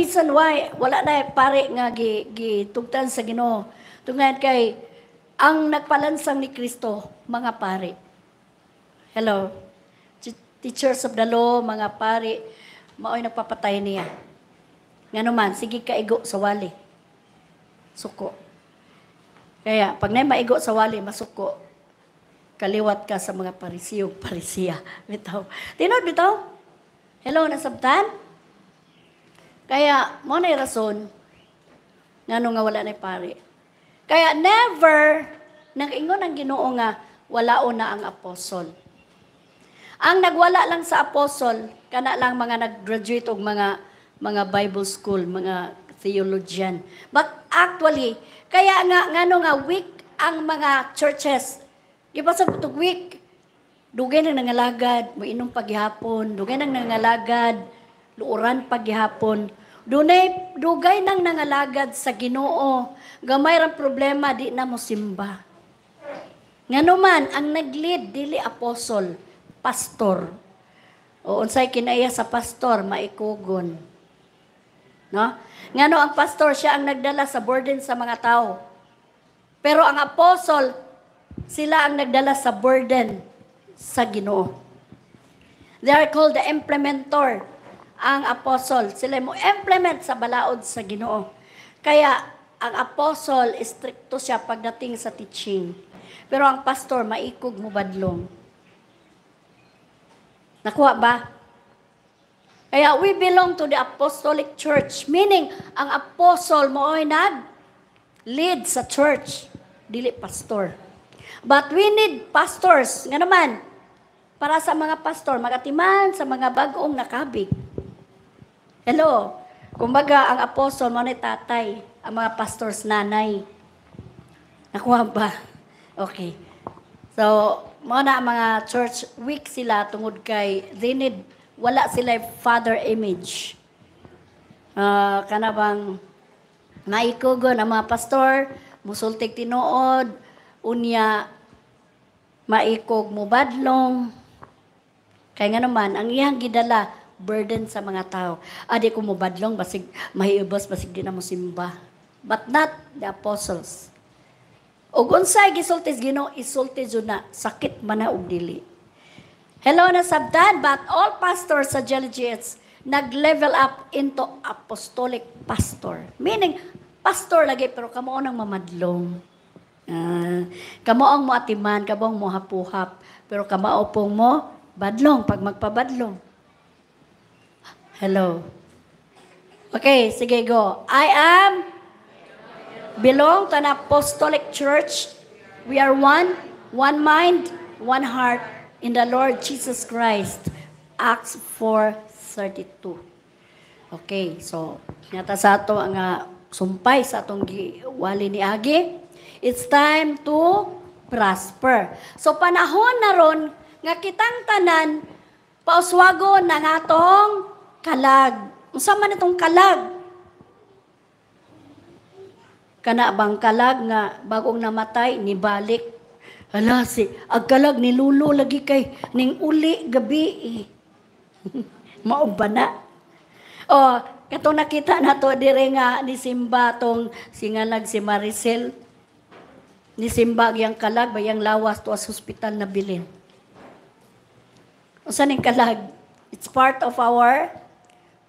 reason why wala na eh, pare nga gitugtan sa Ginoo tungod kay ang nagpalansang ni Kristo mga pare. Hello. Teachers of the law, mga pare, maoy nagpapatay niya. Ngano man, sige ka igo sa wali. Suko. Kaya, pag na maigo sa wali, masuko, kaliwat ka sa mga parisiyo, parisiya. Bitaw. Tinod, bitaw? Hello, nasabtan? Kaya, mo na rason, nga nung nga wala na pare. Kaya never, nang ingon ang ginoo nga, wala na ang apostol. Ang nagwala lang sa apostol, kana lang mga nag-graduate og mga mga Bible school, mga theologian. But actually, kaya nga ngano nga weak ang mga churches. Di ba sa putog weak? Dugay nang nangalagad, moinom paghihapon, dugay nang nangalagad, luuran paghihapon. Dunay dugay nang nangalagad sa Ginoo, gamay ra problema di na mo simba. ngano man ang naglead dili apostol, pastor. O unsay kinaiya sa pastor maikugon. No? Ngano ang pastor siya ang nagdala sa burden sa mga tao. Pero ang apostol sila ang nagdala sa burden sa Ginoo. They are called the implementor ang apostol. Sila mo implement sa balaod sa Ginoo. Kaya ang apostol, stricto siya pagdating sa teaching. Pero ang pastor, maikog mo badlong. Nakuha ba? Kaya we belong to the apostolic church. Meaning, ang apostol mo ay nag lead sa church. Dili pastor. But we need pastors. Nga naman, para sa mga pastor, magatiman sa mga bagong nakabig. Hello? Kumbaga, ang apostol, mo tatay, ang mga pastors, nanay. Nakuha ba? Okay. So, mo na mga church week sila tungod kay they need wala sila father image. Uh, ah, kanabang bang naikugon ang mga pastor, musultik tinuod, unya maikog mubadlong. Kay nga naman, ang iyang gidala, burden sa mga tao. Adi ah, ko mo badlong, basig, mahiubos, basig di na mo simba. But not the apostles. O unsay gisultis gino, isulti jud na sakit man na og dili. Hello na sabdan but all pastors sa GLGS nag-level up into apostolic pastor. Meaning pastor lagi pero kamo ang mamadlong. Uh, ah, kamo ang mo atiman, kamo ang mo hapuhap, pero kamao pong mo badlong pag magpabadlong. Hello. Okay, sige, go. I am belong to an apostolic church. We are one, one mind, one heart in the Lord Jesus Christ. Acts 4.32. Okay, so, nata sa ato ang uh, sumpay sa atong wali ni Agi. It's time to prosper. So, panahon na ron nga kitang tanan pauswago na ng atong Kalag. Unsa man itong kalag? Kana bang kalag nga bagong namatay nibalik. Ala si ag kalag ni lagi kay ning uli gabi. Eh. Mao ba na? Oh, kato nakita na to dire nga ni Simba tong singalag si Maricel. Ni Simba yang kalag bayang lawas to sa hospital na bilin. Unsa ning kalag? It's part of our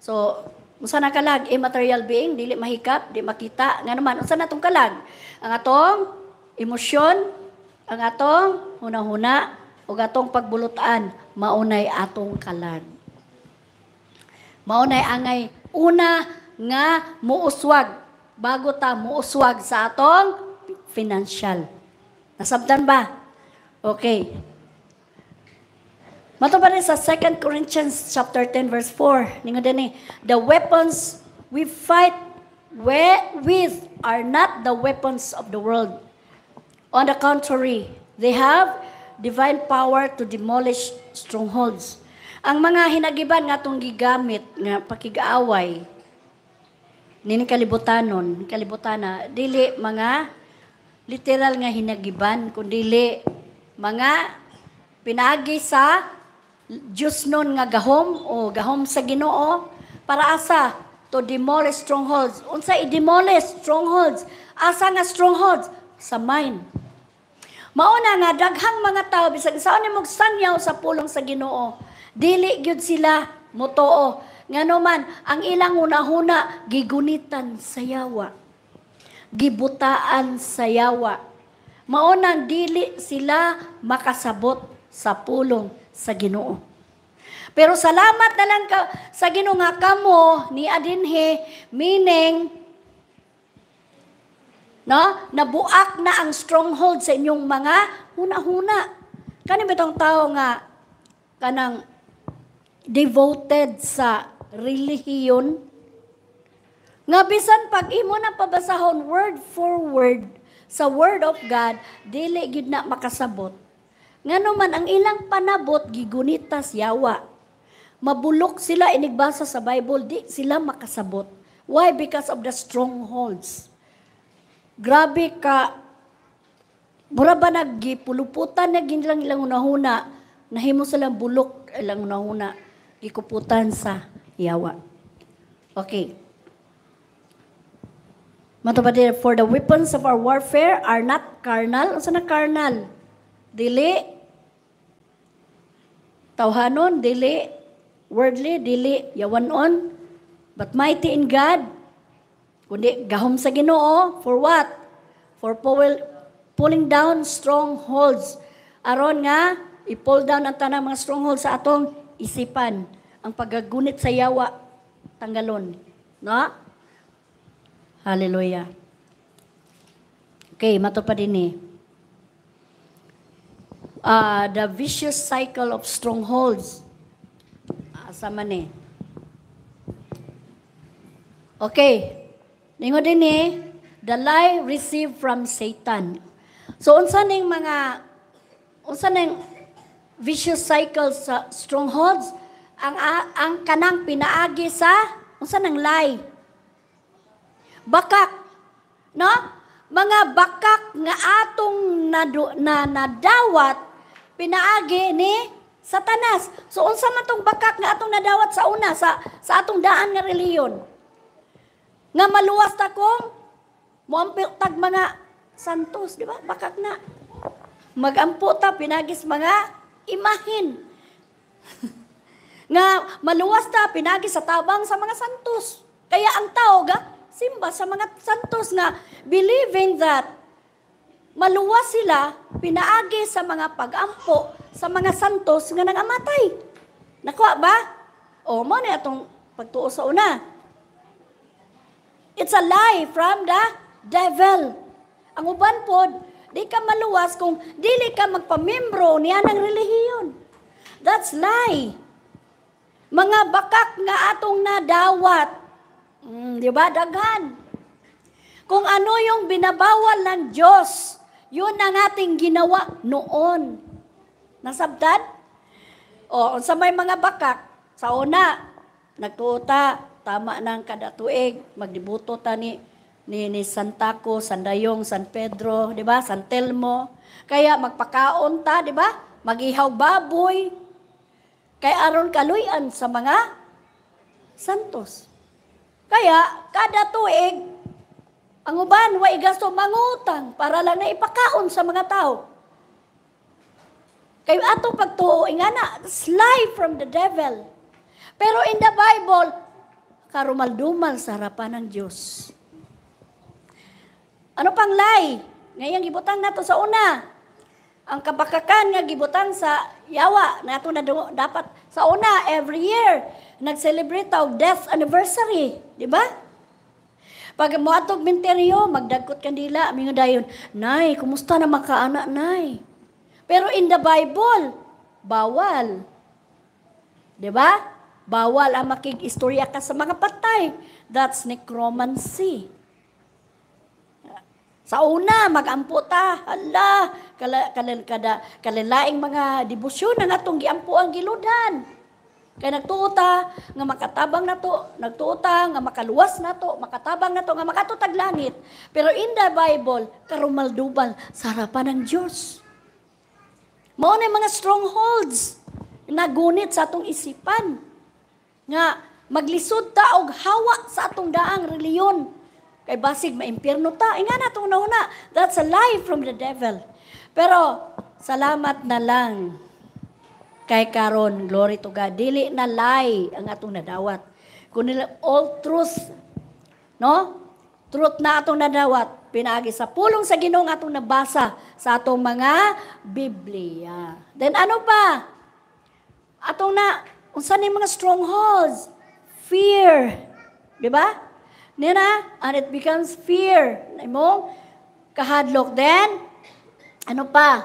So, unsa na kalag immaterial eh, being dili mahikap, di makita nga naman unsa na tong kalag? Ang atong emosyon, ang atong hunahuna ug atong pagbulutan maunay atong kalag. Maunay angay una nga muuswag bago ta muuswag sa atong financial. Nasabdan ba? Okay. Mato sa 2 Corinthians chapter 10 verse 4. Ningo din eh. The weapons we fight with are not the weapons of the world. On the contrary, they have divine power to demolish strongholds. Ang mga hinagiban nga itong gigamit nga pakigaaway, nini kalibutanon, kalibutana, dili mga literal nga hinagiban, kundi mga pinagi sa Diyos nun nga gahom o gahom sa Ginoo para asa to demolish strongholds. Unsa i-demolish strongholds? Asa nga strongholds? Sa mind. Mauna nga daghang mga tao bisag sa ni sanyaw sa pulong sa Ginoo, dili gyud sila motoo. Ngano man ang ilang una-una gigunitan sa yawa. Gibutaan sa yawa. Maunang dili sila makasabot sa pulong sa Ginoo. Pero salamat na lang ka, sa Ginoo nga kamo ni adinhi meaning no nabuak na ang stronghold sa inyong mga huna-huna. Kani bitong tao nga kanang devoted sa relihiyon nga bisan pag imo na pabasahon word for word sa word of God dili gid na makasabot Ngano man ang ilang panabot gigunita siyawa. Mabulok sila inigbasa sa Bible di sila makasabot. Why? Because of the strongholds. Grabe ka Mura ba nagipuluputan na ginilang ilang unahuna, nahimo silang bulok ilang unahuna, ikuputan sa yawa. Okay. Matubad for the weapons of our warfare are not carnal. Unsa na carnal? dili tawhanon dili worldly dili yawanon but mighty in God kundi gahom sa Ginoo for what for pull, pulling down strongholds aron nga i-pull down ang tanang mga stronghold sa atong isipan ang pagagunit sa yawa tanggalon no hallelujah okay mato pa din eh uh, the vicious cycle of strongholds. Asa ah, man eh. Okay. Ningo din eh, the lie received from Satan. So unsa ning mga unsa ning vicious cycle sa strongholds ang ang kanang pinaagi sa unsa nang lie. Bakak. No? Mga bakak nga atong nadu, na nadawat pinaagi ni Satanas. So unsa man tong bakak nga atong nadawat sa una sa sa atong daan nga reliyon? Nga maluwas ta kong moampil tag mga santos, di ba? Bakak na. Magampo ta pinagis mga imahin. nga maluwas ta pinagis sa tabang sa mga santos. Kaya ang tawo ga simba sa mga santos nga believing that maluwas sila pinaagi sa mga pagampo sa mga santos nga nangamatay. Nakuha ba? O mo na itong pagtuo sa una. It's a lie from the devil. Ang uban po, di ka maluwas kung dili ka magpamembro niya ng relihiyon. That's lie. Mga bakak nga atong nadawat. Mm, di ba? Daghan. Kung ano yung binabawal ng Diyos yun ang ating ginawa noon. Nasabdan? O, sa may mga bakak, sa una, nagtuta, tama ng kada tuig, magdibuto ta ni, ni, ni San Taco, San Dayong, San Pedro, di ba? San Telmo. Kaya magpakaon ta, di ba? Magihaw baboy. Kaya aron kaluyan sa mga santos. Kaya kada tuig, ang uban, wa igasto mangutang para lang na ipakaon sa mga tao. Kay ato pagtuo, na sly from the devil. Pero in the Bible, karumaldumal sa harapan ng Diyos. Ano pang lay? Ngayang gibutang nato sa una. Ang kabakakan nga gibutang sa yawa nato na dapat sa una every year nag-celebrate taw death anniversary, di ba? Pag moatog minteryo, magdagkot kandila, mingo dayon, Nay, kumusta na makaana, Nay? Pero in the Bible, bawal. ba? Diba? Bawal ang makig-istorya ka sa mga patay. That's necromancy. Sa una, magampo ta. Hala, kala, kala, kada, kalilaing mga debosyon na natong giampo ang giludan. Kay nagtuota nga makatabang nato, nagtuota nga makaluwas nato, makatabang nato nga makatutag langit. Pero in the Bible, karumalduban sa harapan ng Diyos. Mao na mga strongholds nagunit sa atong isipan nga maglisod ta og hawa sa atong daang reliyon. Kay basig maimpierno ta. Eh, nga na itong nauna. That's a lie from the devil. Pero salamat na lang kay karon glory to God dili na lie ang atong nadawat kun all truth no truth na atong nadawat pinaagi sa pulong sa Ginoo atong nabasa sa atong mga Biblia then ano pa atong na unsa ni mga strongholds fear di ba nina and it becomes fear imong kahadlok then ano pa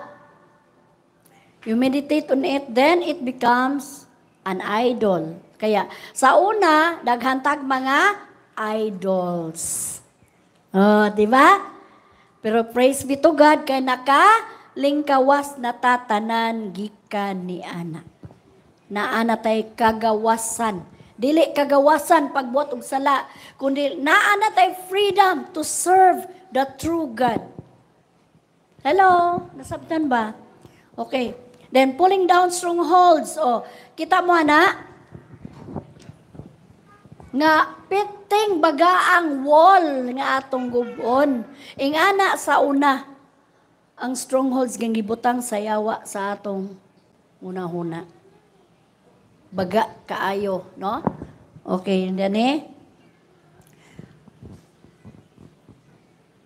You meditate on it, then it becomes an idol. Kaya, sa una, daghantag mga idols. Oh, di ba? Pero praise be to God, kay naka lingkawas na tatanan gikan ni ana. Na ana tay kagawasan. Dili kagawasan pagbuot og sala, kundi naa na tay freedom to serve the true God. Hello, nasabtan ba? Okay. Then pulling down strongholds. O, oh, kita mo na? Nga pitting bagaang wall nga atong gubon. Ing ana sa una ang strongholds nga gibutang sa yawa sa atong unahuna. Baga kaayo, no? Okay, and then eh.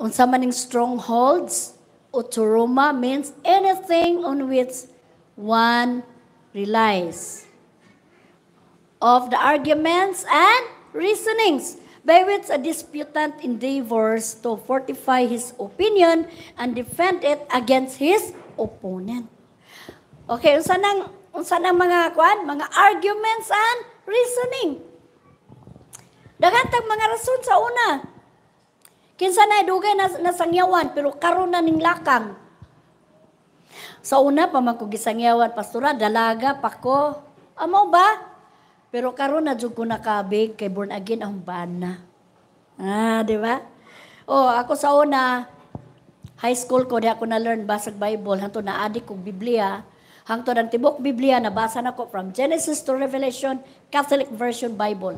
Unsa maning strongholds, Otoroma means anything on which one relies of the arguments and reasonings by which a disputant endeavors to fortify his opinion and defend it against his opponent. Okay, unsa nang unsa nang mga kuan, mga arguments and reasoning. Daghan tag mga rason sa una. Kinsa na dugay na nasangyawan pero karon na ning lakang. Sa una pa man ko pastora dalaga pako. Amo ba? Pero karon na jud ko nakabig kay born again ang bana. Ah, di ba? Oh, ako sa una high school ko di ako na learn basag Bible hanto na adik kog Biblia. Hangtod ang tibok Biblia na nabasa ko from Genesis to Revelation Catholic Version Bible.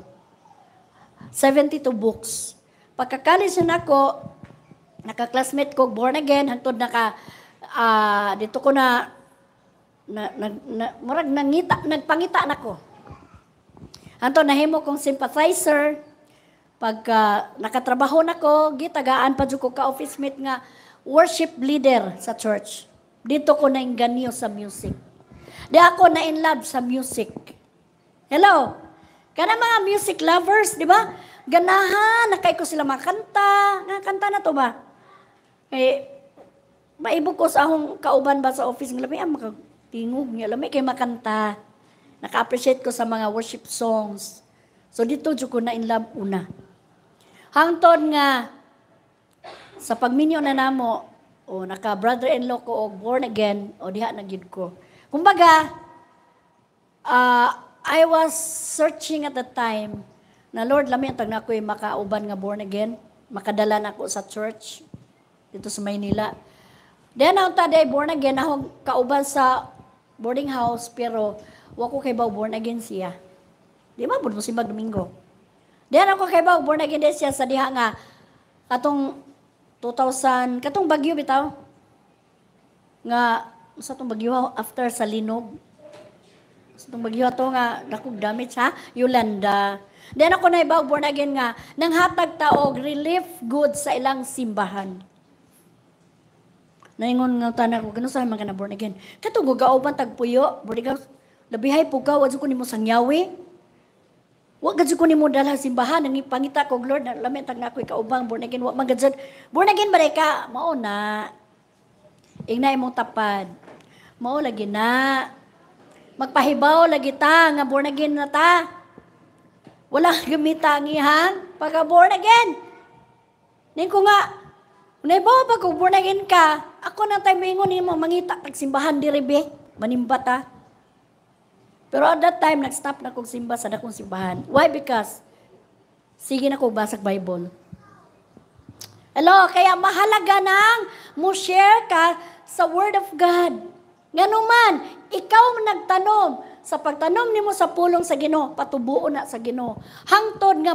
72 books. Pagka-college na ako, naka-classmate ko born again hangtod naka uh, dito ko na, na, na, na murag nangita, nagpangita na ko. Anto nahimo kong sympathizer pagka uh, nakatrabaho na ko, gitagaan pa ko ka office mate nga worship leader sa church. Dito ko na inganyo sa music. Di ako na in love sa music. Hello? Kana mga music lovers, di ba? Ganahan, nakay ko sila mga kanta. Nga kanta na to ba? Eh, maibog ko akong kauban ba sa office ng lamay, ang ah, makatingog niya lamay kay makanta. Naka-appreciate ko sa mga worship songs. So dito jud ko na in love una. Hangtod nga sa pagminyo na namo o naka brother-in-law ko o born again o diha na gid ko. Kumbaga uh, I was searching at the time na Lord lamay ang tagna ko'y makauban nga born again, makadala na ako sa church dito sa Maynila. Then ang taday born again ako kauban sa boarding house pero wako kay ba born again siya. Di ba born mo si Domingo? Then ako kay ba born again siya sa diha nga katong 2000 katong bagyo bitaw nga sa tong bagyo after sa linog sa tong bagyo ato nga dakog damage ha Yolanda. Then ako na ibawag born again nga nang hatag taog relief goods sa ilang simbahan. Naingon nga tanan ko, ganun sa mga na born again. Katungog gaoban tagpuyo, burigaw, labihay pugaw, wadyo ko ni mo sangyawi. Wag gadyo ko ni mo dala simbahan, nang ipangita ko, Lord, na lamentag na ako'y kaubang, born again, wag magadyo. Born again ba ka? Mauna. Ingnay mong tapad. Mao lagi na. Magpahibaw lagi ta, nga born again na ta. Wala gamita ang ihang, pagka born again. Ning ko nga, Unay ba pag born again ka, ako na tayo maingon ni mo, mangita, nagsimbahan di ribe, manimba ta. Pero at that time, nag-stop na kong simba sa dakong simbahan. Why? Because, sige na ko basag Bible. Hello, kaya mahalaga nang mo share ka sa Word of God. Ganun man, ikaw nagtanom, sa pagtanom nimo sa pulong sa Ginoo, patubuo na sa Ginoo. Hangtod nga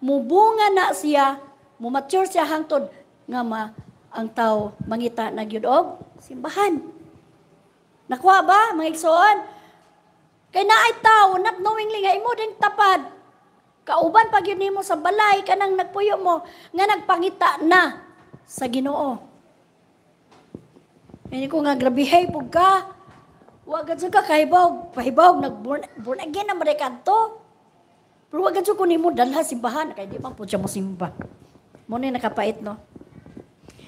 mubunga na siya, mumature siya hangtod nga ma ang tao mangita na og simbahan. Nakuha ba mga igsoon? Kay naay tao not knowingly nga imo ding tapad. Kauban pag yun nimo sa balay kanang nagpuyo mo nga nagpangita na sa Ginoo. Ini ko nga grabihay pug ka. Wa gad ka kahibog, pahibog nag born, born again na marekanto. Pero wa gad ko nimo dalha simbahan kay di pa pud siya mo simba. Mo ni nakapait no.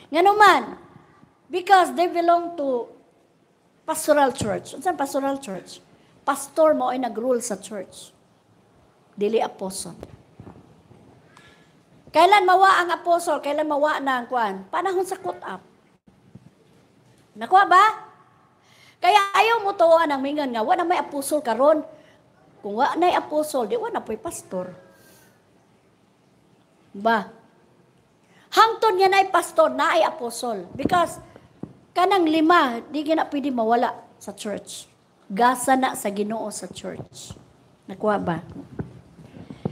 Nganuman, because they belong to pastoral church. Unsan pastoral church? Pastor mo ay nagrule sa church. Dili apostle. Kailan mawa ang apostle? Kailan mawa na ang kwan? Panahon sa cut up. Nakuha ba? Kaya ayaw mo tuwa ng mingan nga, wala may apostle karon. Kung wala na apostol, di wala na po'y pastor. Ba? Hangton yan ay pastor, na ay apostol. Because kanang lima, di na pwede mawala sa church. Gasa na sa ginoo sa church. Nakuha ba?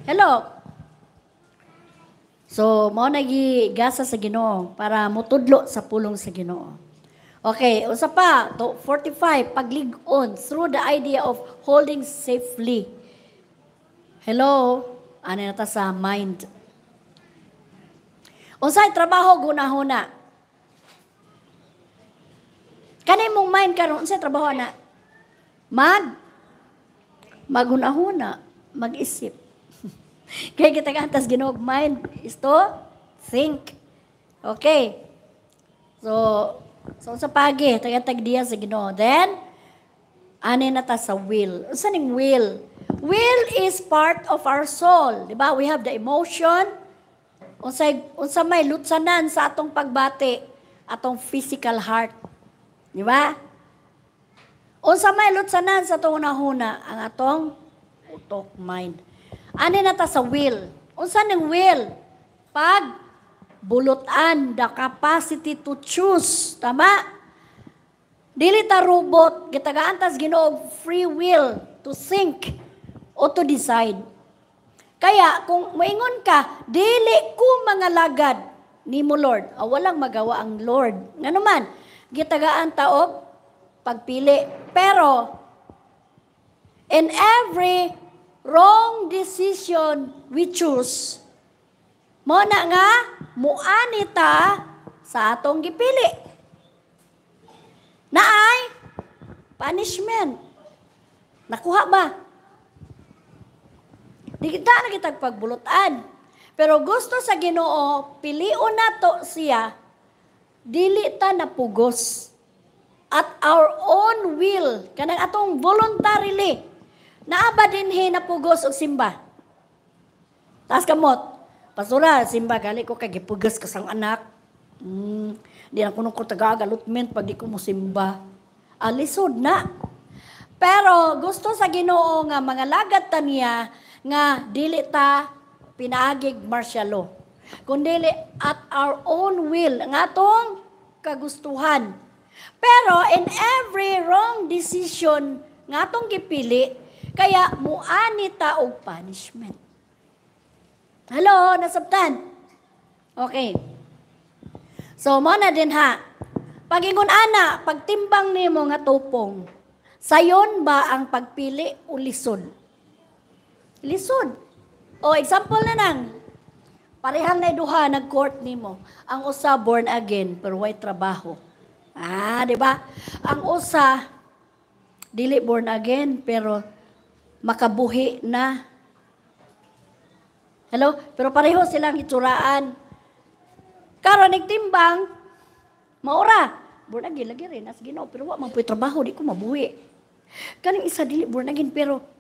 Hello? So, mo gasa sa ginoo para mutudlo sa pulong sa ginoo. Okay, usa pa, 45, pagligon through the idea of holding safely. Hello? Ano na ta sa mind? Unsay trabaho gunahuna? Kani mong mind karon unsay trabaho na? Mag magunahuna, mag-isip. Kaya kita kantas ginog mind is to think. Okay. So, so sa pagi, tagatag dia sa Ginoo. Then, ano na ta sa will. Unsa ning will? Will is part of our soul. Di ba? We have the emotion, Unsay unsa may lutsanan sa atong pagbati, atong physical heart. Di ba? Unsa may lutsanan sa atong unahuna ang atong utok mind. Ani na ta sa will. Unsa ning will? Pag bulutan the capacity to choose. Tama? Dili ta robot, gitagaan tas Ginoo free will to think o to decide. Kaya kung moingon ka, dili ko mga lagad ni mo Lord. O walang magawa ang Lord. Nga naman, gitagaan taog pagpili. Pero, in every wrong decision we choose, mo na nga, muanita sa atong gipili. Naay, punishment. Nakuha ba? Di kita kitag pagbulutan. Pero gusto sa Ginoo, pilion nato siya, dili ta napugos. At our own will, kanang atong voluntarily, naaba din he napugos og simba. Taas kamot, pasura, simba, gali ko kay gipugas ka sang anak. Mm, di na kuno ko tagagalutment pag di ko mo simba. Alisod na. Pero gusto sa Ginoo nga mga lagat ta niya nga dili ta pinaagig martial law kundi at our own will nga atong kagustuhan pero in every wrong decision nga atong gipili kaya muani ta og punishment hello nasabtan okay so mo na din ha pagingon ana pagtimbang nimo nga tupong sayon ba ang pagpili o lisod Lisod. O example na nang, parehan na duha nag-court nimo. Ang usa born again pero way trabaho. Ah, di ba? Ang usa dili born again pero makabuhi na. Hello? Pero pareho silang ituraan. Karon nagtimbang, maura. Born again lagi rin as Ginoo pero wa man trabaho di ko mabuhi. Kaning isa dili born again pero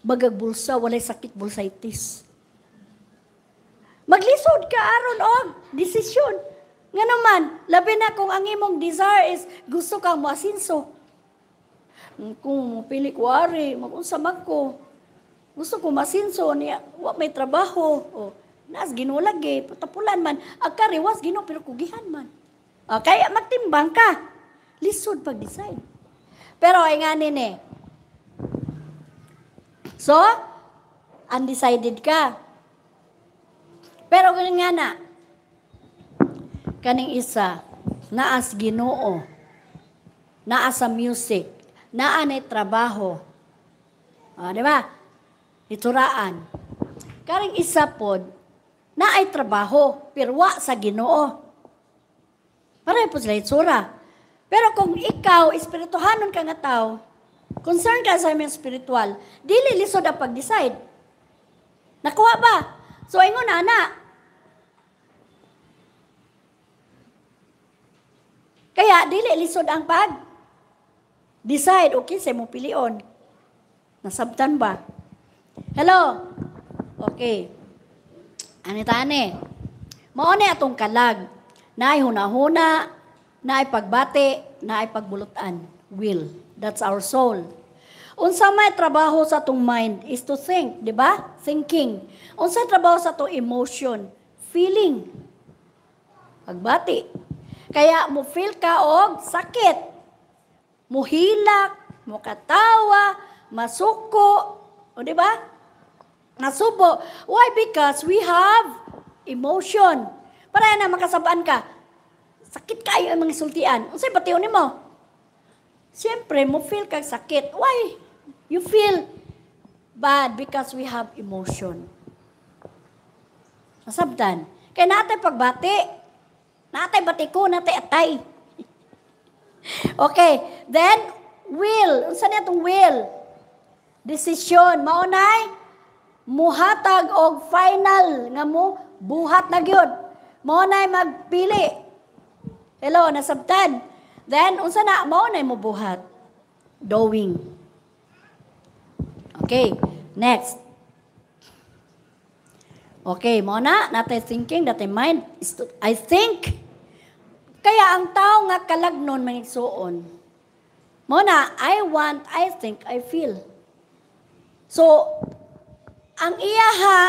Bagag bulsa, walay sakit bulsaitis. Maglisod ka aron og desisyon. Nga naman, labi na kung ang imong desire is gusto kang masinso. Kung pili ko ari, magunsamag ko. Gusto ko masinso niya, wa may trabaho. O, nas ginulag eh, patapulan man. Agkari, was gino, pero kugihan man. O, kaya magtimbang ka. Lisod pag-design. Pero ay nga nini, So, undecided ka. Pero ganyan nga na, kaning isa, naas ginoo, naas sa music, naa na trabaho. O, di ba? Ituraan. Karing isa po, na ay trabaho, pirwa sa ginoo. Pareho po sila itsura. Pero kung ikaw, espirituhanon ka nga tao, Concern ka sa imong spiritual. Dili lisod ang pag-decide. Nakuha ba? So, ingon na, ana. Kaya, dili lisod ang pag Decide, okay, sa mo pilion. Nasabtan ba? Hello? Okay. Ani tani? Mao ni atong kalag. Naay hunahuna, naay pagbati, naay pagbulutan. Will. That's our soul. Unsa may trabaho sa tong mind is to think, di ba? Thinking. Unsa trabaho sa tong emotion? Feeling. Pagbati. Kaya mo feel ka og sakit. Muhilak, mukatawa, masuko, o di ba? Nasubo. Why? Because we have emotion. Para na makasabaan ka. Sakit kayo ang mga sultian. Unsay batiyon nimo? Siyempre, mo feel kang sakit. Why? You feel bad because we have emotion. Nasabdan. Kaya natay pagbati. Natay bati ko, natay atay. okay. Then, will. Unsa niya itong will? Desisyon. Maunay, muhatag og final nga mo buhat na gyud. Maunay magpili. Hello, nasabtan. Then, unsa na mo na mo buhat? Doing. Okay, next. Okay, mo na, natay thinking, natay mind. I think. Kaya ang tao nga kalagnon mangigsuon. Mo na, I want, I think, I feel. So, ang iya ha,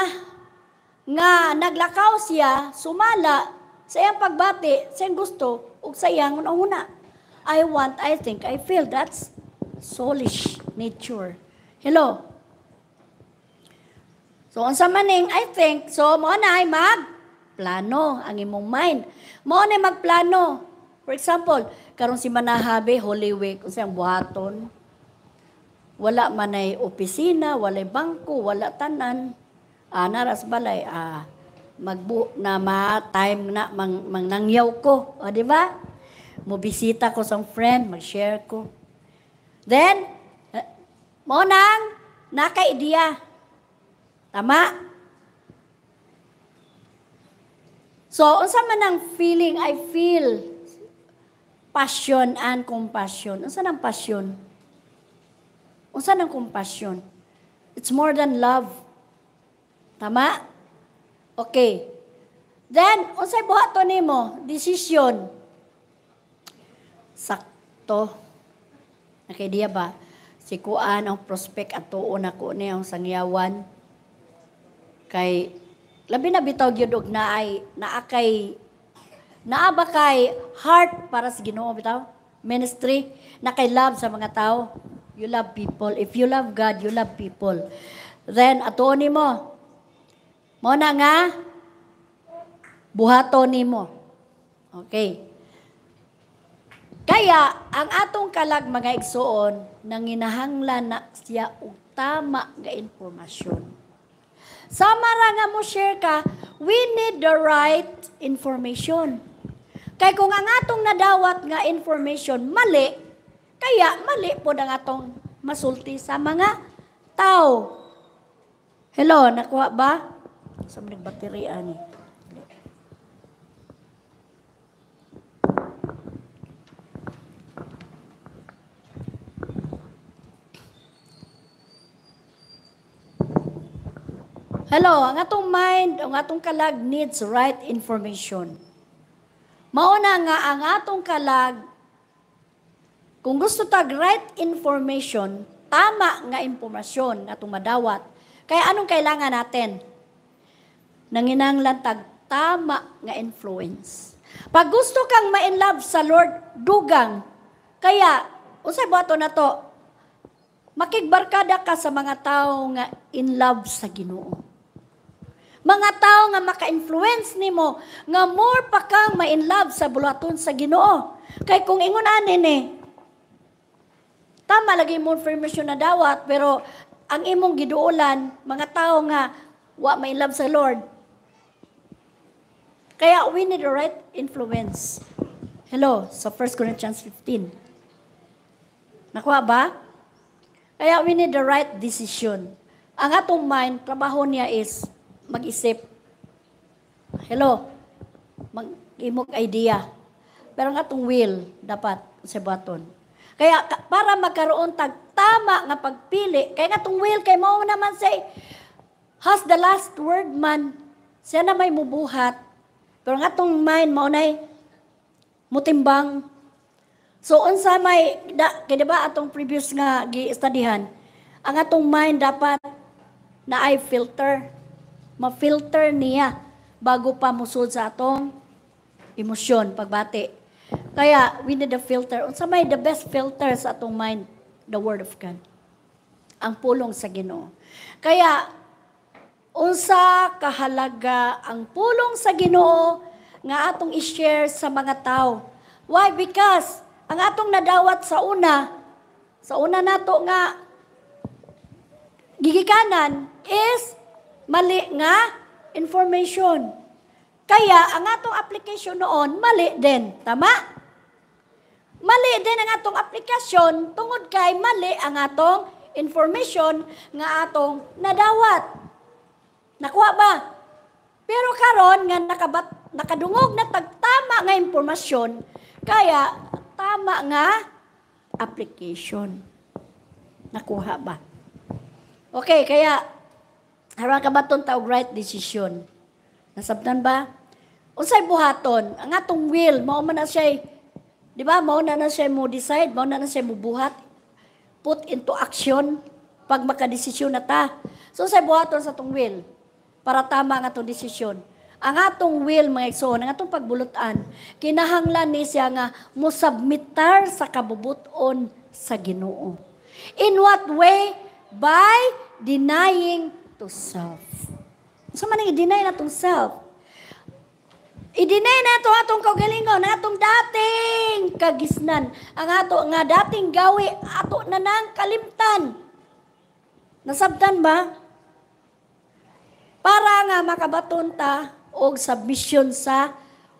nga naglakaw siya, sumala, sa iyang pagbati, sa iyang gusto, ug sa iyang una-una. I want, I think, I feel. That's soulish nature. Hello? So, ang samaning, I think, so, mo na ay mag-plano ang imong mind. Mo na mag-plano. For example, karong si Manahabe, Holy Week, kung siyang buhaton, wala man ay opisina, walay bangko, wala tanan, ah, naras balay, ah, magbu na ma time na mang, mangnangyaw ko, o, di ba? Mubisita ko sa friend, mag-share ko. Then, eh, mo nang naka-idea. Tama? So, unsa man ang feeling, I feel passion and compassion. Unsa nang passion? Unsa nang compassion? It's more than love. Tama? Okay. Then, unsay to nimo? Decision sakto. Okay, Nakaidiya ba? Si Kuan ang prospect at tuon ako niya ang sangyawan. Kay, labi na bitaw yun og naay, naakay, naaba kay heart para sa ginoo bitaw? Ministry, na kay love sa mga tao. You love people. If you love God, you love people. Then, atuon ni mo. Mo na nga, buhato ni mo. Okay. Kaya, ang atong kalag mga igsoon, nanginahanglan na siya og tama nga impormasyon. Sama ra nga mo share ka, we need the right information. Kay kung ang atong nadawat nga information mali, kaya mali po ang atong masulti sa mga tao. Hello, nakuha ba? Sa mga bakterian eh. Hello, ang atong mind, ang atong kalag needs right information. Mauna nga ang atong kalag, kung gusto tag right information, tama nga impormasyon na tumadawat. Kaya anong kailangan natin? Nanginang lang tag tama nga influence. Pag gusto kang ma love sa Lord, dugang. Kaya, unsay buhaton na to? Makigbarkada ka sa mga tao nga in love sa Ginoo. Mga tao nga maka-influence nimo nga more pa kang ma-in love sa bulaton sa Ginoo. Kay kung ingon ani ni tama lagi mo information na dawat pero ang imong giduolan mga tao nga wa may love sa Lord. Kaya we need the right influence. Hello, sa so 1 Corinthians 15. Nakuha ba? Kaya we need the right decision. Ang atong mind, trabaho niya is mag-isip. Hello? Mag-imog idea. Pero nga itong will, dapat sa baton. Kaya para magkaroon tag tama nga pagpili, kaya nga itong will, kay mo naman say, has the last word man, siya na may mubuhat. Pero nga itong mind, mo na mutimbang. So, unsa may, da, kaya ba atong previous nga gi-studyhan, ang atong mind dapat na I filter ma-filter niya bago pa musod sa atong emosyon, pagbati. Kaya, we need a filter. Unsa may the best filter sa atong mind? The Word of God. Ang pulong sa Ginoo. Kaya, unsa kahalaga ang pulong sa Ginoo nga atong i-share sa mga tao. Why? Because ang atong nadawat sa una, sa una nato nga gigikanan is mali nga information. Kaya ang atong application noon, mali din. Tama? Mali din ang atong application tungod kay mali ang atong information nga atong nadawat. Nakuha ba? Pero karon nga nakabat, nakadungog na tagtama nga impormasyon, kaya tama nga application. Nakuha ba? Okay, kaya Hara ka ba itong taong right decision? Nasabtan ba? Unsay buhaton, ang atong will, mao man na siya, eh. di ba, mao na na siya mo decide, mao na na siya mo buhat, put into action, pag makadesisyon na ta. So, unsay buhaton sa atong will, para tama ang atong desisyon. Ang atong will, mga igsoon, ang atong pagbulutan, kinahanglan ni siya nga, musubmitar sa kabubuton sa ginoo. In what way? By denying to self. So man i-deny na itong self. I-deny na ito atong kaugalingon, atong dating kagisnan. Ang ato nga dating gawi, ato na nang kalimtan. Nasabtan ba? Para nga makabaton ta og submission sa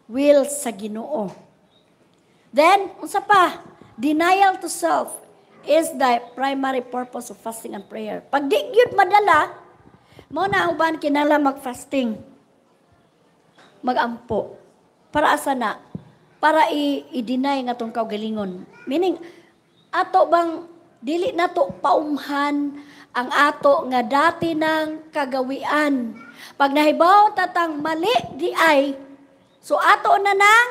will sa Ginoo. Then, unsa pa? Denial to self is the primary purpose of fasting and prayer. Pag di gyud madala, mo na huban kinala mag-fasting. Magampo. Para asa na? Para i-deny nga tong kaugalingon. Meaning, ato bang dili nato paumhan ang ato nga dati ng kagawian. Pag nahibaw tatang mali di ay, so ato na nang,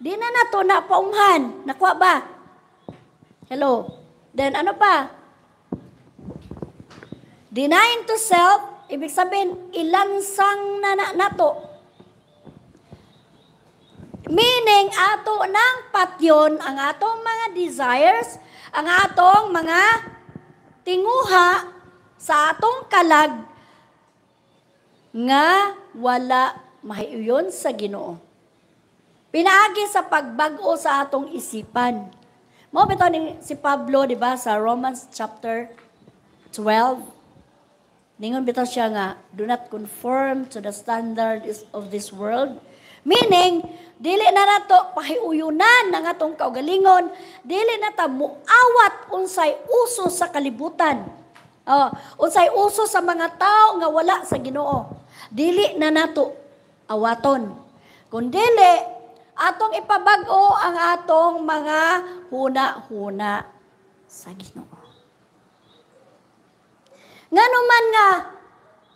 di na nato na paumhan. Nakuha ba? Hello? Then ano pa? Denying to self, ibig sabihin, ilansang na, na nato. Meaning, ato ng patyon ang atong mga desires, ang atong mga tinguha sa atong kalag nga wala mahiuyon sa Ginoo. Pinaagi sa pagbag-o sa atong isipan. Mo bitaw ni si Pablo, di ba, sa Romans chapter 12. Ningon bitaw siya nga, do not conform to the standard of this world. Meaning, dili na nato pahiuyunan ng atong kaugalingon, dili na ta muawat unsay uso sa kalibutan. Oh, unsay uso sa mga tao nga wala sa Ginoo. Dili na nato awaton. Kung dili, atong ipabago ang atong mga huna-huna sa Ginoo. Ngano man nga,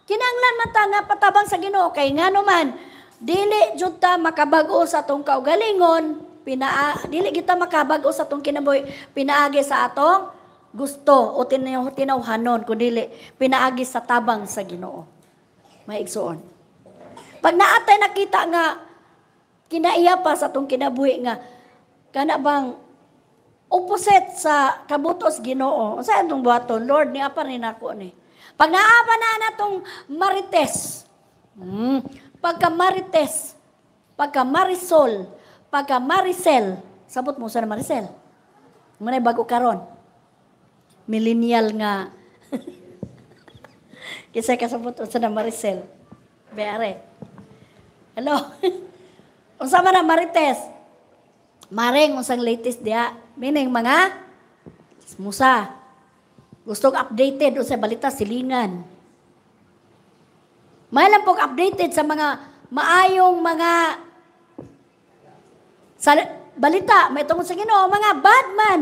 kinanglan man ta nga patabang sa Ginoo kay ngano man, dili jud ta makabag-o sa atong kaugalingon, pinaa dili kita makabag-o sa atong kinaboy, pinaagi sa atong gusto o tinawhanon kun dili pinaagi sa tabang sa Ginoo. Maigsuon. Pag naatay nakita nga kinaiya pa sa atong kinabuhi nga kana bang opposite sa kabutos Ginoo. Unsa atong buhaton? Lord, ni apa ni nako ni. Pag naaba na na marites, mm, pagka marites, pagka marisol, pagka maricel, sabot mo sa maricel. Muna bago karon. Millennial nga. Kisa kasabot sa na maricel. Beare. Hello. Unsa man ang marites? Maring unsang latest dia? Mining mga musa. Gustong updated o sa balita silingan. Mahalang pong updated sa mga maayong mga sa balita may tungod sa Ginoo mga bad man.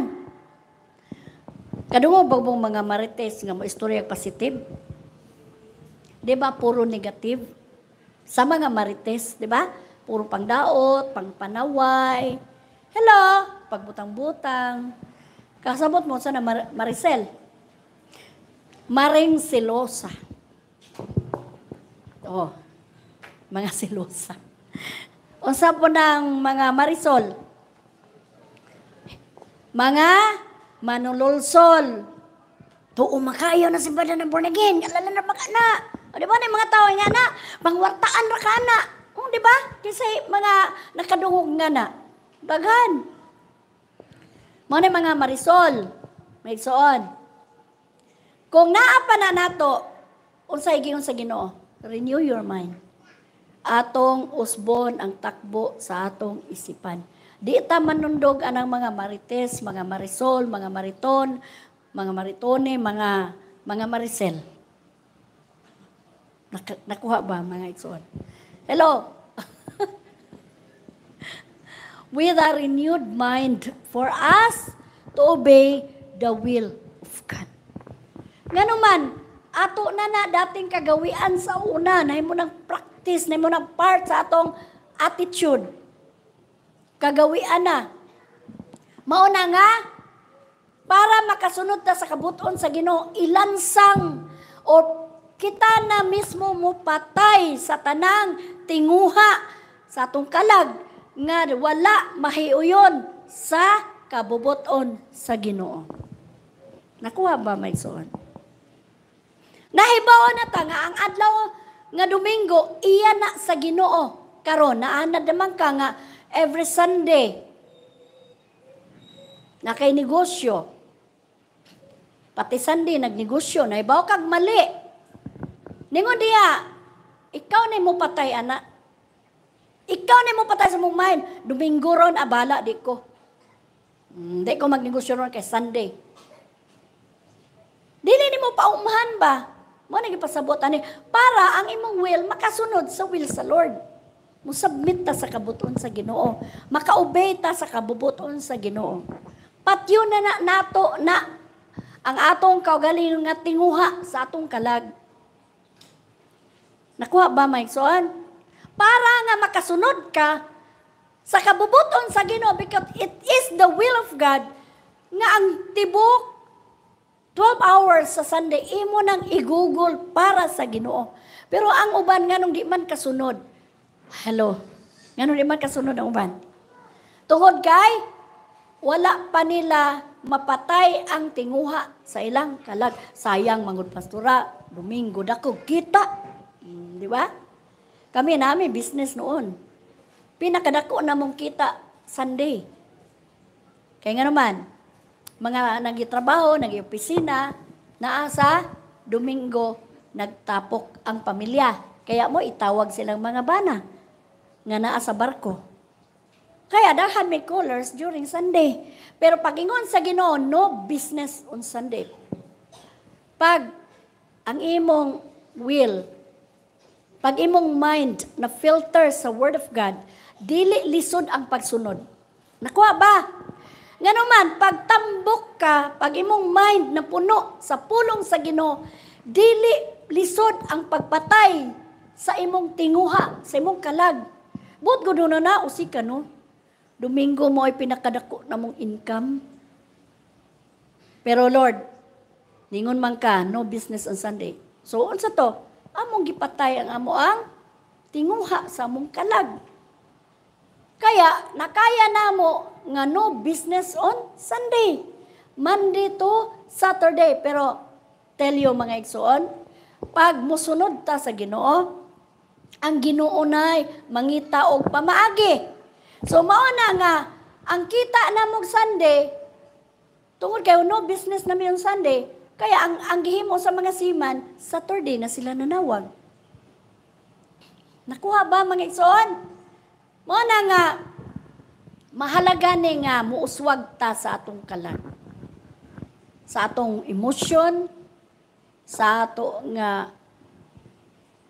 Kadungo ba mong mga marites nga mo istorya positive? Di ba puro negative? Sa mga marites, di ba? Puro pangdaot, pangpanaway. Hello, pagbutang-butang. Kasabot mo sa na Maricel. Mareng selosa. Oh, mga selosa. Unsa po ng mga marisol? Mga manululsol. Tuo makayo na si Bada ng born again. Alala na baka na. O di ba na mga tao nga na, pangwartaan ra ka na. O di ba? Kasi mga nakadungog nga na. Bagan. Mga na mga marisol. May soon. Kung naa pa na nato, unsay giyon sa Ginoo, renew your mind. Atong usbon ang takbo sa atong isipan. Di ta manundog anang mga marites, mga marisol, mga mariton, mga maritone, mga mga maricel. Nak- nakuha ba mga iksoon? Hello. With a renewed mind for us to obey the will Ganuman, ato na na dating kagawian sa una, na mo ng practice, na mo ng part sa atong attitude. Kagawian na. Mauna nga, para makasunod ta sa kabuton sa Ginoo, ilansang o kita na mismo mo patay sa tanang tinguha sa atong kalag nga wala mahiuyon sa kabubuton sa Ginoo. Nakuha ba may suon? Nahibawa na ta nga ang adlaw nga Domingo iya na sa Ginoo karon naana naman ka nga every Sunday na kay negosyo. Pati Sunday nagnegosyo nahibaw kag mali. Ningon diya ikaw ni mo patay ana. Ikaw ni mo patay sa mong mind. Domingo ron abala di ko. Hindi hmm, mm, ko magnegosyo ron kay Sunday. Dili ni mo paumahan ba? Mo na gipasabot ani para ang imong will makasunod sa will sa Lord. Musubmit ta sa kabuton sa Ginoo. Makaobey ta sa kabubuton sa Ginoo. Patyo na na nato na ang atong kaugalingon nga tinguha sa atong kalag. Nakuha ba, Maiksoan? Para nga makasunod ka sa kabubuton sa Ginoo because it is the will of God nga ang tibok 12 hours sa Sunday, imo nang i-google para sa ginoo. Pero ang uban nga nung di man kasunod. Hello. Nga nung di man kasunod ang uban. Tungod kay, wala pa nila mapatay ang tinguha sa ilang kalag. Sayang, mangod pastura, Domingo dako, kita. Mm, di ba? Kami nami business noon. Pinakadako na mong kita Sunday. Kaya nga naman, mga nagitrabaho, nagiopisina, naa sa Domingo nagtapok ang pamilya. Kaya mo itawag silang mga bana nga naa sa barko. Kaya dahan may callers during Sunday. Pero pagingon sa Ginoo, no business on Sunday. Pag ang imong will, pag imong mind na filter sa Word of God, dili lisod ang pagsunod. Nakuha ba? Nganuman, pagtambok ka, pag imong mind na puno sa pulong sa Ginoo, dili lisod ang pagpatay sa imong tinguha, sa imong kalag. Buot gud na na, usi no. Domingo mo ay pinakadako na mong income. Pero Lord, ningon man ka, no business on Sunday. So, unsa to? Among gipatay ang amo ang tinguha sa among kalag. Kaya nakaya na mo nga no business on Sunday. Monday to Saturday. Pero tell you mga igsoon, pag musunod ta sa Ginoo, ang Ginoo nay mangita og pamaagi. So mauna nga ang kita namog Sunday tungod kayo no business na on Sunday, kaya ang ang gihimo sa mga seaman Saturday na sila nanawag. Nakuha ba mga igsoon? Mo na nga, mahalaga ni nga muuswag ta sa atong kalan. Sa atong emotion, sa atong nga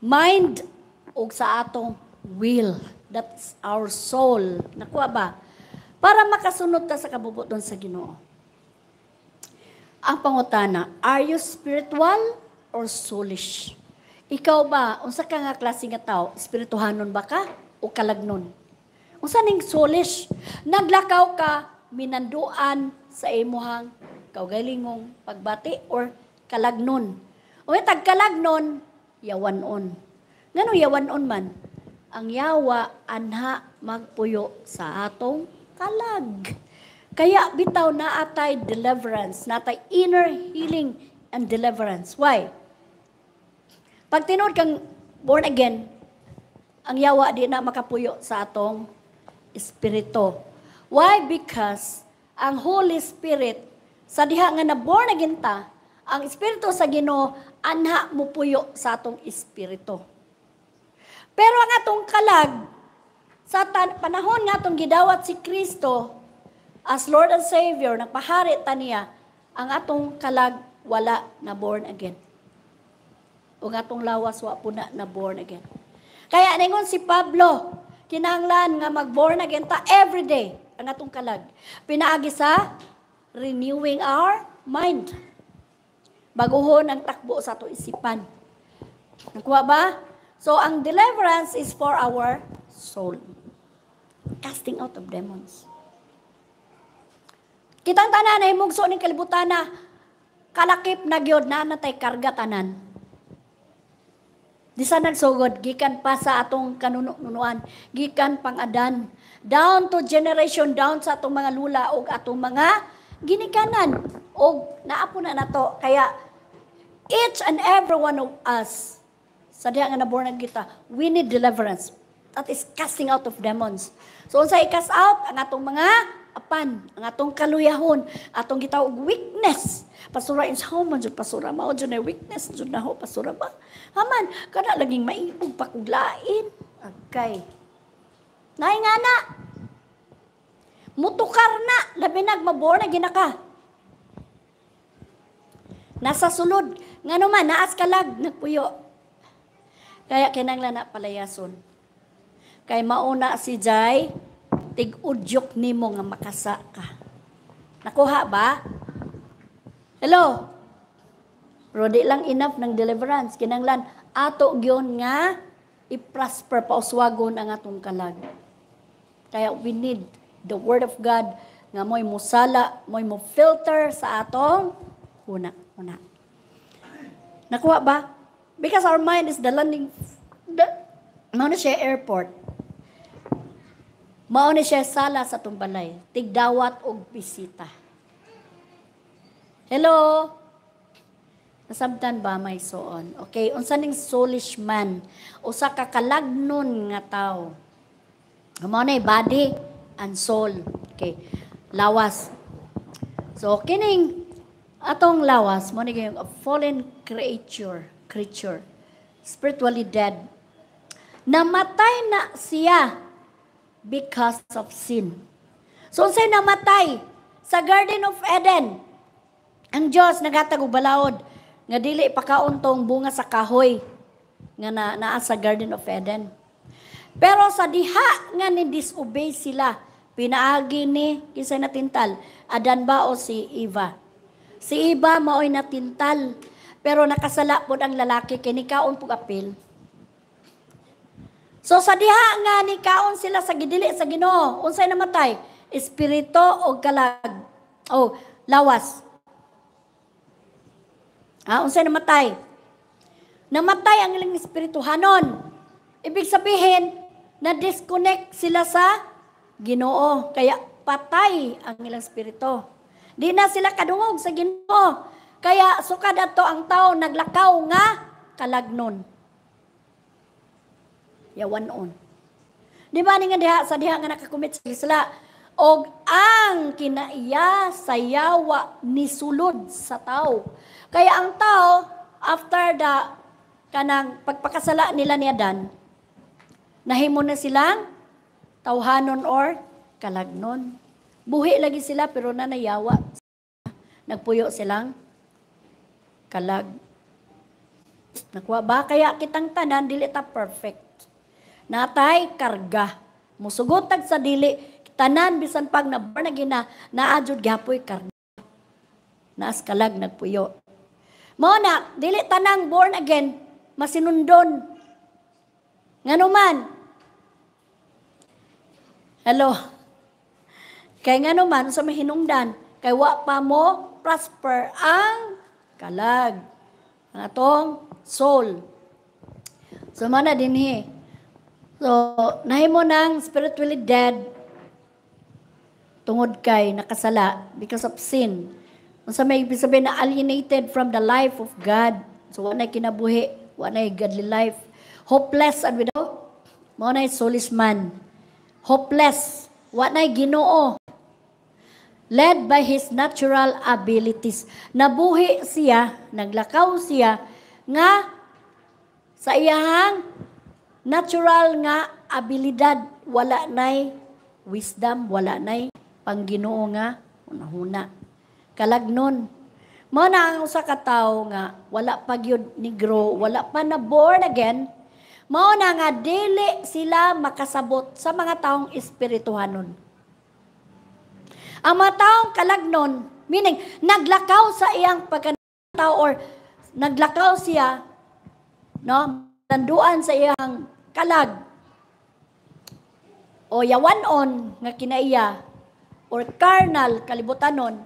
mind, o sa atong will. That's our soul. Nakuha ba? Para makasunod ta sa kabubuton sa ginoo. Ang pangutana, are you spiritual or soulish? Ikaw ba, unsa ka nga klase nga tao, espirituhanon ba ka o kalagnon? Usa ning solis. Naglakaw ka, minanduan sa imuhang kaugalingong pagbati or kalagnon. O tag kalagnon, yawanon. Ngano on man? Ang yawa anha magpuyo sa atong kalag. Kaya bitaw na atay deliverance, natay inner healing and deliverance. Why? Pag tinod kang born again, ang yawa di na makapuyo sa atong Espiritu. Why? Because ang Holy Spirit, sa diha nga na-born again ta, ang Espiritu sa Ginoo anha mo puyo sa atong Espiritu. Pero ang atong kalag, sa tan- panahon nga atong gidawat si Kristo, as Lord and Savior, nagpahari ta niya, ang atong kalag wala na born again. O atong lawas wa po na, na born again. Kaya ningon si Pablo, kinanglan nga mag-born again ta every day ang atong kalag. Pinaagi sa renewing our mind. Baguhon ang takbo sa ato isipan. Nakuha ba? So, ang deliverance is for our soul. Casting out of demons. Kitang tanan ay mugso ning kalibutan na kalakip na gyud na natay karga tanan. Di sa nagsugod, gikan pa sa atong kanunuan, gikan pang adan. Down to generation, down sa atong mga lula o atong mga ginikanan. O naapo na nato. Kaya, each and every one of us, sa diya nga naborn kita, we need deliverance. That is casting out of demons. So, unsa i-cast out ang atong mga apan ang atong kaluyahon, atong gitawag weakness. Pasura in sa man jud pasura mao jud na weakness jud na ho pasura ba. Haman kana laging maibog pa kog lain. Agkay. Nay nga na. Mutukar na labi nag mabor na ginaka. Nasa sulod ngano man naas kalag nagpuyo. Kaya kinanglan na palayason. Kay mauna si Jai, tigudyok nimo nga makasa ka. Nakuha ba? Hello? Rodi lang enough ng deliverance. Kinanglan, ato gyon nga i-prosper pa uswagon ang atong kalag. Kaya we need the Word of God nga mo'y musala, mo'y mo filter sa atong una, una. Nakuha ba? Because our mind is the landing, the, mao siya airport Mao ni siya sala sa tumbalay, tigdawat og bisita. Hello. Nasabtan ba may soon? Okay, unsa ning soulish man, usa ka kalagnon nga tawo. Mao ni body and soul. Okay. Lawas. So kining atong lawas mo ni a fallen creature, creature spiritually dead. Namatay na siya because of sin. So unsay namatay sa Garden of Eden? Ang Dios nagatag og nga dili pakauntong bunga sa kahoy nga na, naa sa Garden of Eden. Pero sa diha nga ni disobey sila, pinaagi ni kinsa natintal, Adan ba o si Eva? Si Eva maoy natintal, pero nakasala pod ang lalaki kini kaon pug apil So sa diha nga ni kaon sila sa gidili sa Ginoo, unsay namatay? Espirito o kalag o lawas. Ah, unsay namatay? Namatay ang ilang hanon. Ibig sabihin, na-disconnect sila sa Ginoo. Kaya patay ang ilang espirito. Di na sila kadungog sa Ginoo. Kaya sukad ato ang tao naglakaw nga kalagnon ya yawanon. Di ba nga diha sa diha nga nakakumit sila og ang kinaiya sa yawa ni sulod sa tao. Kaya ang tao after the kanang pagpakasala nila ni Adan, nahimo na silang tawhanon or kalagnon. Buhi lagi sila pero na nayawa. Nagpuyo silang kalag. Nakuha ba? Kaya kitang tanan, dili ta perfect natay karga. Musugotag sa dili, tanan bisan pag nabarnagin na, naadjud gapoy karga. Naas kalag nagpuyo. mo na, dili tanang born again, masinundon. Nganuman, Hello. Kay nganuman sa mahinungdan, kay wa pa mo prosper ang kalag. Ang atong soul. So, mana din he, So, nahimo nang spiritually dead tungod kay nakasala because of sin. Unsa may ibig sabihin na alienated from the life of God. So, wala kinabuhi, wala godly life. Hopeless and without, mao na soulish man. Hopeless, wala ginoo. Led by his natural abilities. Nabuhi siya, naglakaw siya, nga sa iyahang natural nga abilidad wala nay wisdom wala nay pangginoo nga unahuna kalagnon mao na ang usa ka tawo nga wala pa gyud negro wala pa na born again mao na nga dili sila makasabot sa mga taong espirituhanon ang mga taong kalagnon meaning naglakaw sa iyang pagkatao or naglakaw siya no nanduan sa iyang kalag o yawanon nga kinaiya or carnal kalibutanon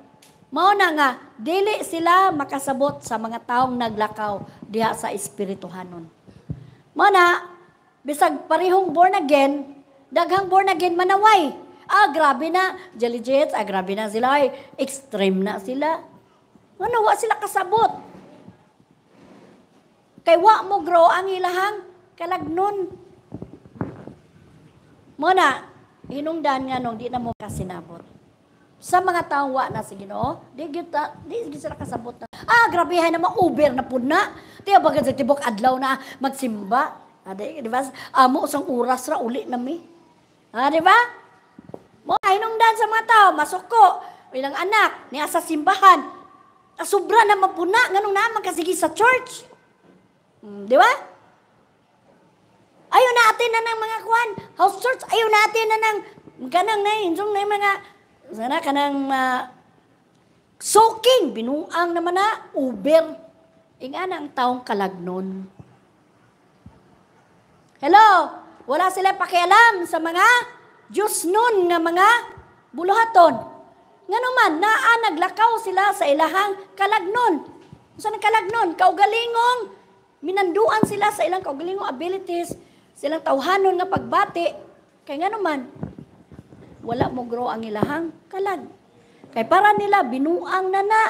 mao na nga dili sila makasabot sa mga taong naglakaw diha sa espirituhanon mao na bisag parehong born again daghang born again manaway ah grabe na jelly jets ah grabe na sila ay extreme na sila ano wa sila kasabot kay wa mo grow ang ilahang kalagnon mo na, hinungdan nga nung di na mo kasinabot. Sa mga taong na sa Ginoo, di kita di gisa kasabot na. Ah, grabehay na ma-uber na pud na. Ti bagad sa tibok adlaw na magsimba. Ah, di, ba? Amo ah, usang oras ra uli na mi. Ah, di ba? Mo hinungdan sa mga tao, masuko ilang anak ni asa simbahan. Ah, sobra na mapuna nganong na magkasigi sa church. Mm, di ba? Ayaw natin na ng mga kwan. House church, ayaw natin na ng kanang na yung na mga sana kanang uh, ah, soaking binuang naman na uber na ang taong kalagnon. Hello, wala sila pakialam sa mga Diyos nun nga mga buluhaton. Nga naman, naa naglakaw sila sa ilahang kalagnon. Saan ang kalagnon? Kaugalingong, minanduan sila sa ilang kaugalingong abilities silang tawhanon nga pagbati kay nga naman wala mo grow ang ilahang kalag kay para nila binuang na na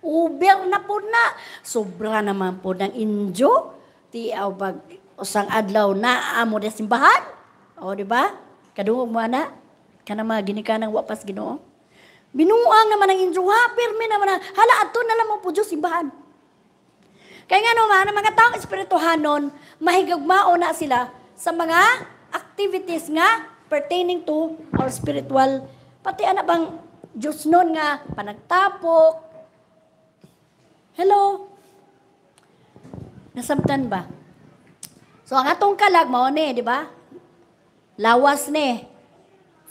uber na po na sobra naman po ng injo ti aw bag usang adlaw na amo da simbahan o di ba kadungog mo ana kana mga ginikanang wapas Ginoo binuang naman ang injo ha pirmi naman ang hala adto na lang mo po Diyos simbahan kay nga naman ang mga taong espirituhanon mahigugmao na sila sa mga activities nga pertaining to our spiritual pati ana bang Diyos nun nga panagtapok hello nasamtan ba so ang atong kalag mao ni di ba lawas ni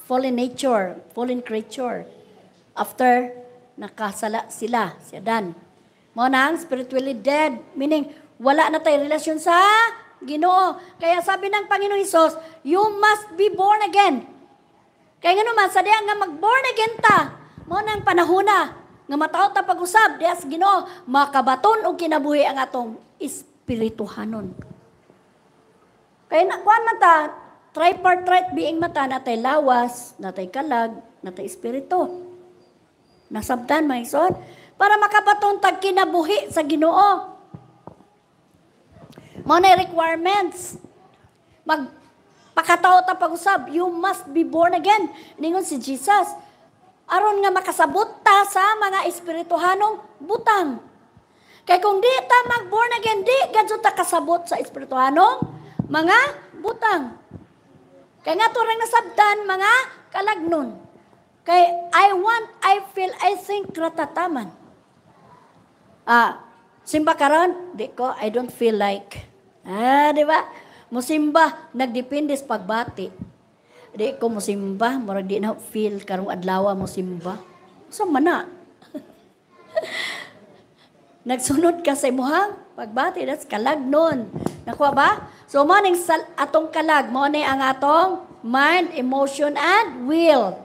fallen nature fallen creature after nakasala sila si Adan mao na ang spiritually dead meaning wala na tay relasyon sa Ginoo. Kaya sabi ng Panginoong Hesus, you must be born again. Kaya nga naman, sa diyan nga mag-born again ta, mo nang panahuna, nga matao ta pag-usab, dias Ginoo, makabaton og kinabuhi ang atong espirituhanon. Kaya nakuan man ta, tripartite being mata, natay lawas, natay kalag, natay espiritu. Nasabtan, mga Para makabaton tag kinabuhi sa ginoo. Mao requirements. Mag pakatao ta pag-usab, you must be born again. Ningon si Jesus, aron nga makasabot ta sa mga espirituhanong butang. Kay kung di ta mag-born again, di gadyo ta kasabot sa espirituhanong mga butang. Kaya nga turang nasabdan, mga kalagnon. Kay I want, I feel, I think, ratataman. Ah, simba karon, di ko, I don't feel like Ah, di ba? Musimba, nagdepende sa pagbati. Di ko musimba, murag di na feel karong adlaw musimba. Sa mana? Nagsunod ka sa imuhang pagbati, that's kalag nun. Nakuha ba? So, mo ning atong kalag, mo ni ang atong mind, emotion, and will.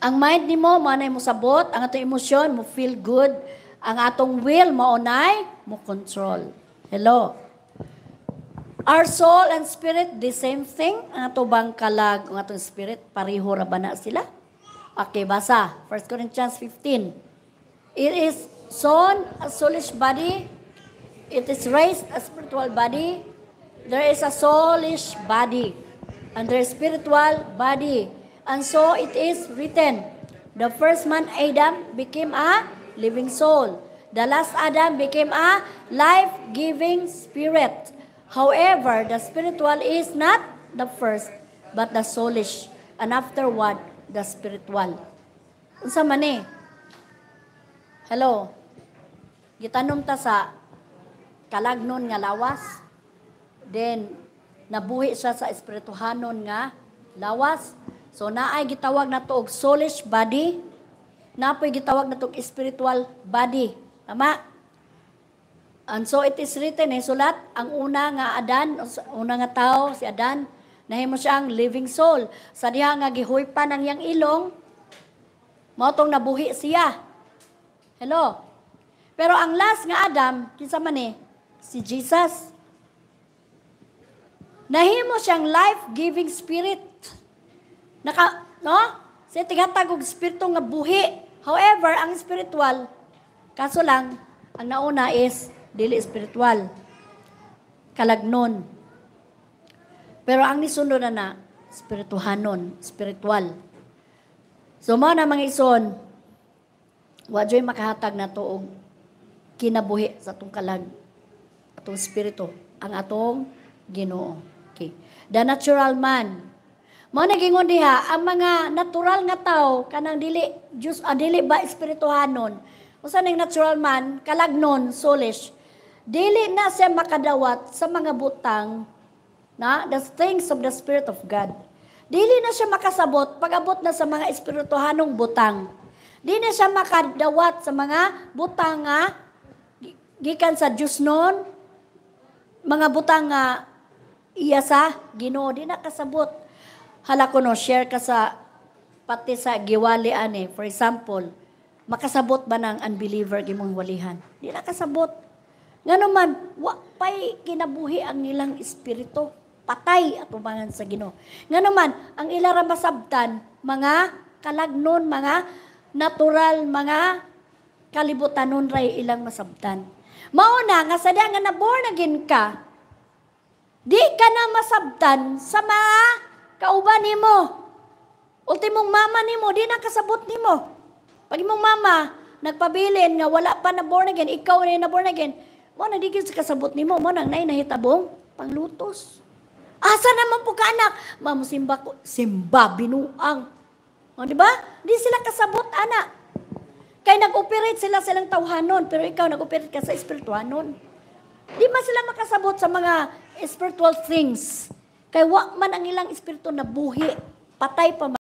Ang mind ni mo, manay mo sabot. Ang atong emotion, mo feel good. Ang atong will, maunay, mo control. Hello? Our soul and spirit, the same thing. Ang ato bang kalag, ang atong spirit, pareho ra ba na sila? Okay, basa. 1 Corinthians 15. It is sown a soulish body. It is raised a spiritual body. There is a soulish body. And there is spiritual body. And so it is written, The first man, Adam, became a living soul. The last Adam became a life-giving spirit. However, the spiritual is not the first, but the soulish, and afterward, the spiritual. Unsa man eh? Hello? Gitanong ta sa kalagnon nga lawas, then nabuhi siya sa espirituhanon nga lawas. So naay gitawag na og soulish body, napoy gitawag na og spiritual body. Tama? And so it is written, eh, sulat, ang una nga Adan, una nga tao, si Adan, nahimo siya ang living soul. Sa diha nga gihoy pa ang yang ilong, motong nabuhi siya. Hello? Pero ang last nga Adam, kinsa man eh, si Jesus. Nahimo siyang life-giving spirit. Naka, no? Sa tigatag og spirito nga buhi. However, ang spiritual, kaso lang, ang nauna is dili espiritual. Kalagnon. Pero ang nisunod na na, spirituhanon, spiritual. So mo na mga ison, wadyo'y makahatag na to kinabuhi sa atong kalag, atong spirito, ang atong ginoo. Okay. The natural man, Mo na gingon diha ang mga natural nga tao kanang dili Dios ah, dili ba espirituhanon. Usa ning natural man kalagnon soulish Dili na siya makadawat sa mga butang na the things of the Spirit of God. Dili na siya makasabot pagabot na sa mga espirituhanong butang. Di na siya makadawat sa mga butang nga gikan sa Diyos noon, mga butang nga iya sa Ginoo di na kasabot. Hala ko no share ka sa pati sa giwali ani. For example, makasabot ba ng unbeliever gimong walihan? Di na kasabot. Ngano man, wa pay kinabuhi ang ilang espiritu. Patay at umangan sa Ginoo. Ngano man, ang ilara masabtan, mga kalagnon, mga natural, mga kalibutanon ray ilang masabtan. Mauna nga sa nga naborn again ka, di ka na masabtan sa mga kauban nimo. Ultimong mama nimo, di na kasabot nimo. Pag imong mama, nagpabilin nga wala pa naborn again, ikaw na na born again, mo na digid sa kasabot nimo, mo nang nay nahitabong panglutos. Asa naman po ka anak? Ma'am, simba, ko, simba binuang. O, di ba? Di sila kasabot, anak. Kaya nag-operate sila silang tawhanon, pero ikaw nag-operate ka sa espirituanon. Di ba sila makasabot sa mga spiritual things? Kaya wak man ang ilang espiritu na buhi, patay pa man.